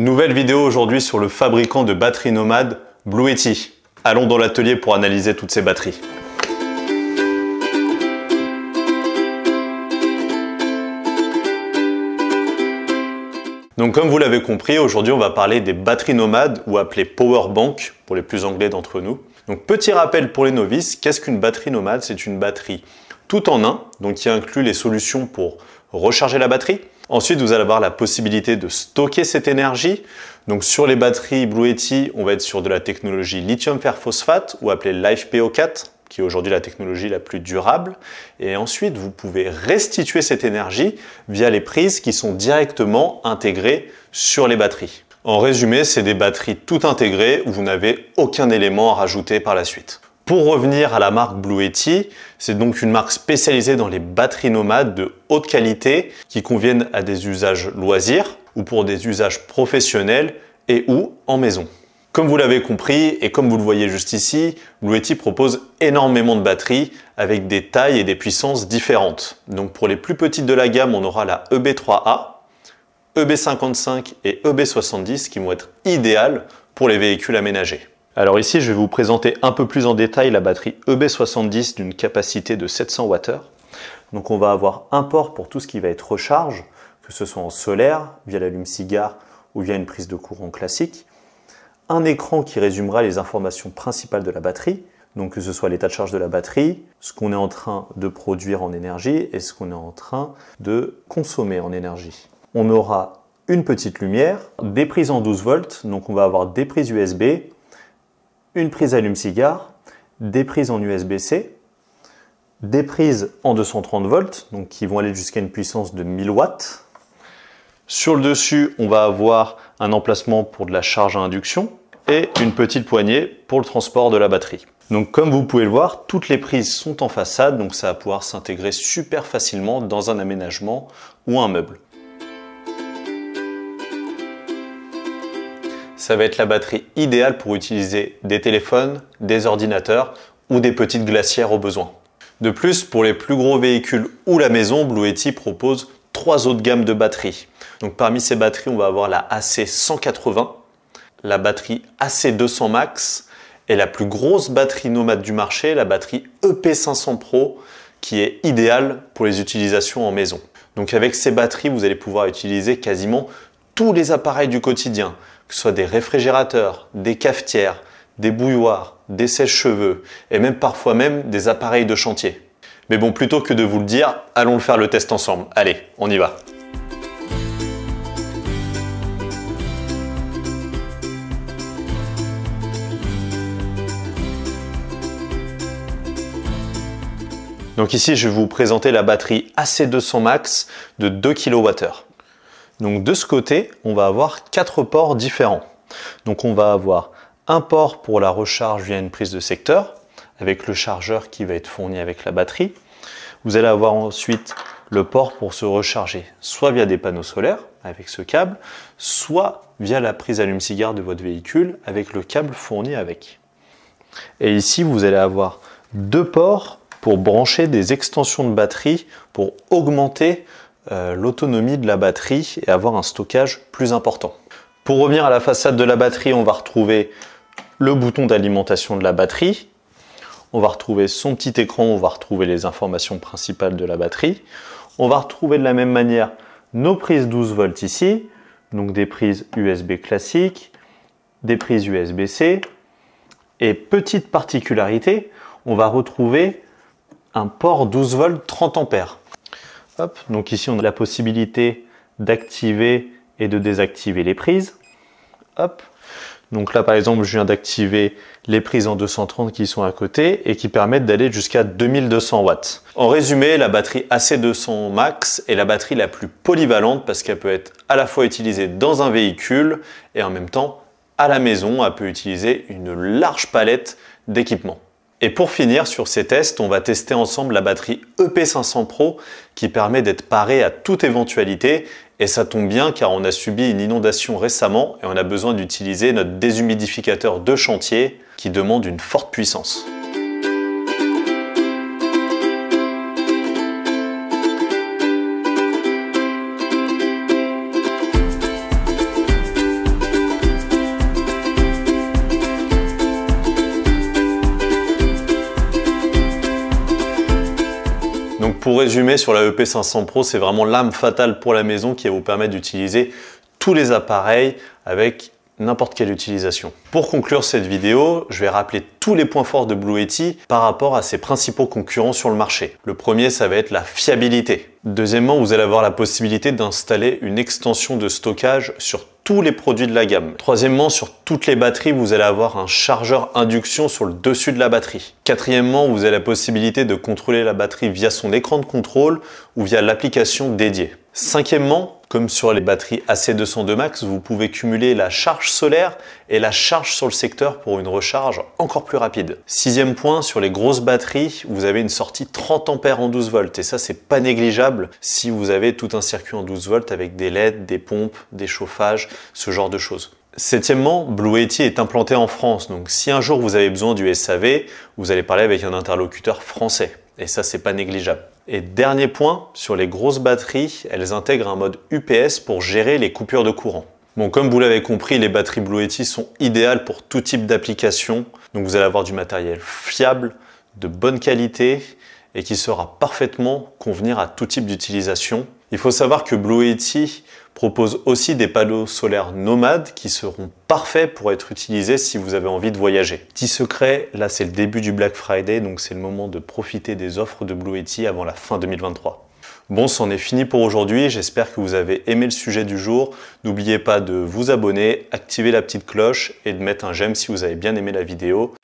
Nouvelle vidéo aujourd'hui sur le fabricant de batteries nomades, Blue Allons dans l'atelier pour analyser toutes ces batteries. Donc comme vous l'avez compris, aujourd'hui on va parler des batteries nomades ou appelées power bank pour les plus anglais d'entre nous. Donc petit rappel pour les novices, qu'est-ce qu'une batterie nomade C'est une batterie tout en un, donc qui inclut les solutions pour recharger la batterie, Ensuite, vous allez avoir la possibilité de stocker cette énergie. Donc sur les batteries Blue on va être sur de la technologie lithium fer phosphate ou appelée LiFePO4 qui est aujourd'hui la technologie la plus durable. Et ensuite, vous pouvez restituer cette énergie via les prises qui sont directement intégrées sur les batteries. En résumé, c'est des batteries toutes intégrées où vous n'avez aucun élément à rajouter par la suite. Pour revenir à la marque Blue c'est donc une marque spécialisée dans les batteries nomades de haute qualité qui conviennent à des usages loisirs ou pour des usages professionnels et ou en maison. Comme vous l'avez compris et comme vous le voyez juste ici, Blue propose énormément de batteries avec des tailles et des puissances différentes. Donc pour les plus petites de la gamme, on aura la EB3A, EB55 et EB70 qui vont être idéales pour les véhicules aménagés. Alors ici, je vais vous présenter un peu plus en détail la batterie EB70 d'une capacité de 700 Wh. Donc on va avoir un port pour tout ce qui va être recharge, que ce soit en solaire, via l'allume-cigare ou via une prise de courant classique. Un écran qui résumera les informations principales de la batterie, donc que ce soit l'état de charge de la batterie, ce qu'on est en train de produire en énergie et ce qu'on est en train de consommer en énergie. On aura une petite lumière, des prises en 12 volts, donc on va avoir des prises USB, une prise allume-cigare, des prises en USB-C, des prises en 230 volts, donc qui vont aller jusqu'à une puissance de 1000 watts. Sur le dessus, on va avoir un emplacement pour de la charge à induction et une petite poignée pour le transport de la batterie. Donc comme vous pouvez le voir, toutes les prises sont en façade, donc ça va pouvoir s'intégrer super facilement dans un aménagement ou un meuble. ça va être la batterie idéale pour utiliser des téléphones, des ordinateurs ou des petites glacières au besoin. De plus, pour les plus gros véhicules ou la maison, Blue propose trois autres gammes de batteries. Donc parmi ces batteries, on va avoir la AC 180, la batterie AC 200 Max et la plus grosse batterie nomade du marché, la batterie EP500 Pro, qui est idéale pour les utilisations en maison. Donc avec ces batteries, vous allez pouvoir utiliser quasiment les appareils du quotidien, que ce soit des réfrigérateurs, des cafetières, des bouilloires, des sèches-cheveux et même parfois même des appareils de chantier. Mais bon, plutôt que de vous le dire, allons le faire le test ensemble. Allez, on y va. Donc ici, je vais vous présenter la batterie AC200 Max de 2 kWh. Donc de ce côté, on va avoir quatre ports différents. Donc on va avoir un port pour la recharge via une prise de secteur, avec le chargeur qui va être fourni avec la batterie. Vous allez avoir ensuite le port pour se recharger, soit via des panneaux solaires, avec ce câble, soit via la prise allume-cigare de votre véhicule, avec le câble fourni avec. Et ici, vous allez avoir deux ports pour brancher des extensions de batterie pour augmenter euh, l'autonomie de la batterie et avoir un stockage plus important. Pour revenir à la façade de la batterie, on va retrouver le bouton d'alimentation de la batterie, on va retrouver son petit écran, on va retrouver les informations principales de la batterie, on va retrouver de la même manière nos prises 12 volts ici, donc des prises USB classiques, des prises USB-C, et petite particularité, on va retrouver un port 12 volts 30 a donc ici, on a la possibilité d'activer et de désactiver les prises. Hop. Donc là, par exemple, je viens d'activer les prises en 230 qui sont à côté et qui permettent d'aller jusqu'à 2200 watts. En résumé, la batterie AC200 Max est la batterie la plus polyvalente parce qu'elle peut être à la fois utilisée dans un véhicule et en même temps à la maison, elle peut utiliser une large palette d'équipements. Et pour finir sur ces tests, on va tester ensemble la batterie EP500 Pro qui permet d'être parée à toute éventualité et ça tombe bien car on a subi une inondation récemment et on a besoin d'utiliser notre déshumidificateur de chantier qui demande une forte puissance. pour résumer, sur la EP500 Pro, c'est vraiment l'âme fatale pour la maison qui va vous permettre d'utiliser tous les appareils avec n'importe quelle utilisation. Pour conclure cette vidéo, je vais rappeler tous les points forts de Blue par rapport à ses principaux concurrents sur le marché. Le premier, ça va être la fiabilité. Deuxièmement, vous allez avoir la possibilité d'installer une extension de stockage sur les produits de la gamme. Troisièmement, sur toutes les batteries, vous allez avoir un chargeur induction sur le dessus de la batterie. Quatrièmement, vous avez la possibilité de contrôler la batterie via son écran de contrôle ou via l'application dédiée. Cinquièmement, comme sur les batteries AC202 Max, vous pouvez cumuler la charge solaire et la charge sur le secteur pour une recharge encore plus rapide. Sixième point, sur les grosses batteries, vous avez une sortie 30 ampères en 12 volts et ça c'est pas négligeable si vous avez tout un circuit en 12 volts avec des LED, des pompes, des chauffages, ce genre de choses. Septièmement, Blue est implanté en France, donc si un jour vous avez besoin du SAV, vous allez parler avec un interlocuteur français. Et ça, c'est pas négligeable. Et dernier point, sur les grosses batteries, elles intègrent un mode UPS pour gérer les coupures de courant. Bon, comme vous l'avez compris, les batteries Blue sont idéales pour tout type d'application. Donc vous allez avoir du matériel fiable, de bonne qualité et qui sera parfaitement convenir à tout type d'utilisation il faut savoir que Blue Yeti propose aussi des panneaux solaires nomades qui seront parfaits pour être utilisés si vous avez envie de voyager. Petit secret, là c'est le début du Black Friday, donc c'est le moment de profiter des offres de Blue Yeti avant la fin 2023. Bon, c'en est fini pour aujourd'hui. J'espère que vous avez aimé le sujet du jour. N'oubliez pas de vous abonner, activer la petite cloche et de mettre un j'aime si vous avez bien aimé la vidéo.